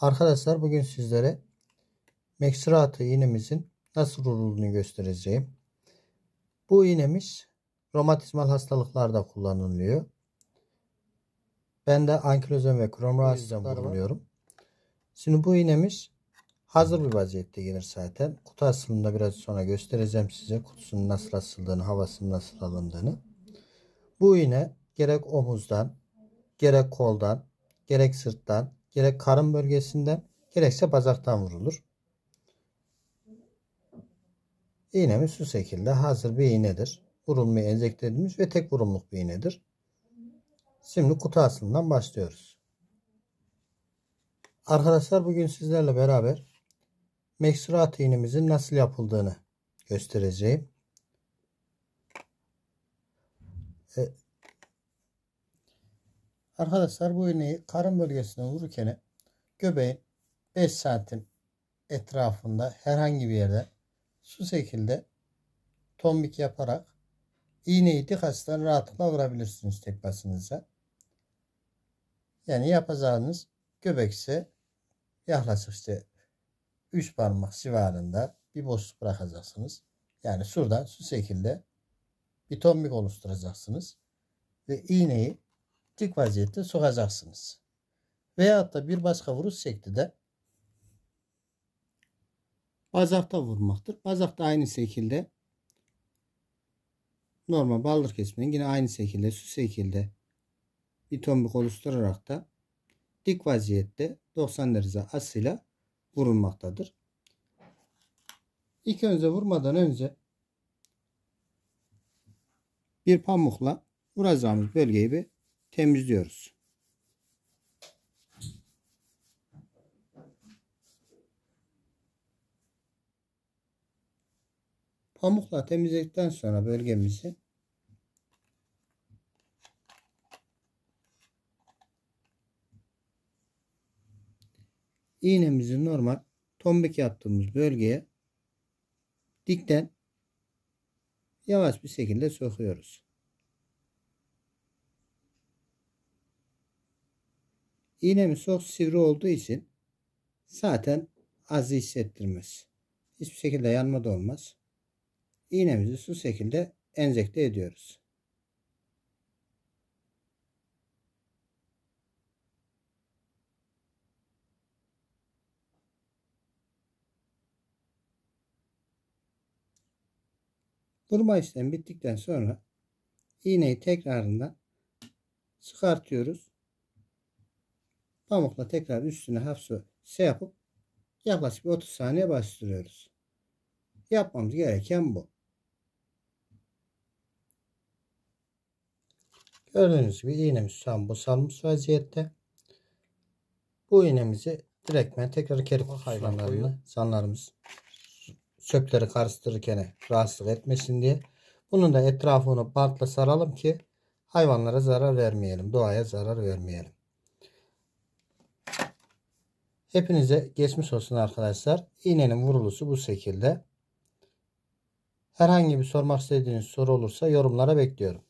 Arkadaşlar bugün sizlere Meksuratı iğnemizin nasıl vurulduğunu göstereceğim. Bu iğnemiz romatizmal hastalıklarda kullanılıyor. Ben de ankilozom ve krom rahatsızlığından bulunuyorum. Şimdi bu iğnemiz hazır bir vaziyette gelir zaten. Kutu asılımında biraz sonra göstereceğim size kutusunun nasıl asıldığını, havasının nasıl alındığını. Bu iğne gerek omuzdan, gerek koldan, gerek sırttan, gerek karın bölgesinden gerekse bacaktan vurulur. İğnemiz şu şekilde hazır bir iğnedir. Vurulmayı enjeklediğimiz ve tek vurumluk bir iğnedir. Şimdi kutu asılından başlıyoruz. Arkadaşlar bugün sizlerle beraber meksurat iğnemizin nasıl yapıldığını göstereceğim. E, Arkadaşlar bu iğneyi karın bölgesine vururken göbeğin 5 santim etrafında herhangi bir yerde su şekilde tombik yaparak iğneyi dik açıdan rahatlıkla vurabilirsiniz tek basınıza. Yani yapacağınız göbek ise yaklaşık işte 3 parmak civarında bir boşluk bırakacaksınız. Yani şuradan su şekilde bir tombik oluşturacaksınız. Ve iğneyi dik vaziyette sokacaksınız. Veyahut da bir başka vuruş şekli de bazakta vurmaktır. Bazakta aynı şekilde normal baldır kesmenin yine aynı şekilde su şekilde bir tombik oluşturarak da dik vaziyette 90 derece asıyla vurulmaktadır. İlk önce vurmadan önce bir pamukla vuracağımız bölgeyi bir temizliyoruz. Pamukla temizledikten sonra bölgemizi iğnemizi normal tombik yaptığımız bölgeye dikten yavaş bir şekilde sokuyoruz. İğnemiz çok sivri olduğu için zaten azı hissettirmez. Hiçbir şekilde yanma da olmaz. İğnemizi şu şekilde enzekte ediyoruz. Burma işlemi bittikten sonra iğneyi tekrarından çıkartıyoruz. Pamukla tekrar üstüne hafif şey yapıp yaklaşık 30 saniye bastırıyoruz. Yapmamız gereken bu. Gördüğünüz gibi iğnemiz tam boşalmış vaziyette. Bu iğnemizi direktmen tekrar kerikok hayvanlarını, sanlarımız çöpleri karıştırırken rahatsızlık etmesin diye. Bunun da etrafını bantla saralım ki hayvanlara zarar vermeyelim, doğaya zarar vermeyelim. Hepinize geçmiş olsun arkadaşlar. İğnenin vurulusu bu şekilde. Herhangi bir sormak istediğiniz soru olursa yorumlara bekliyorum.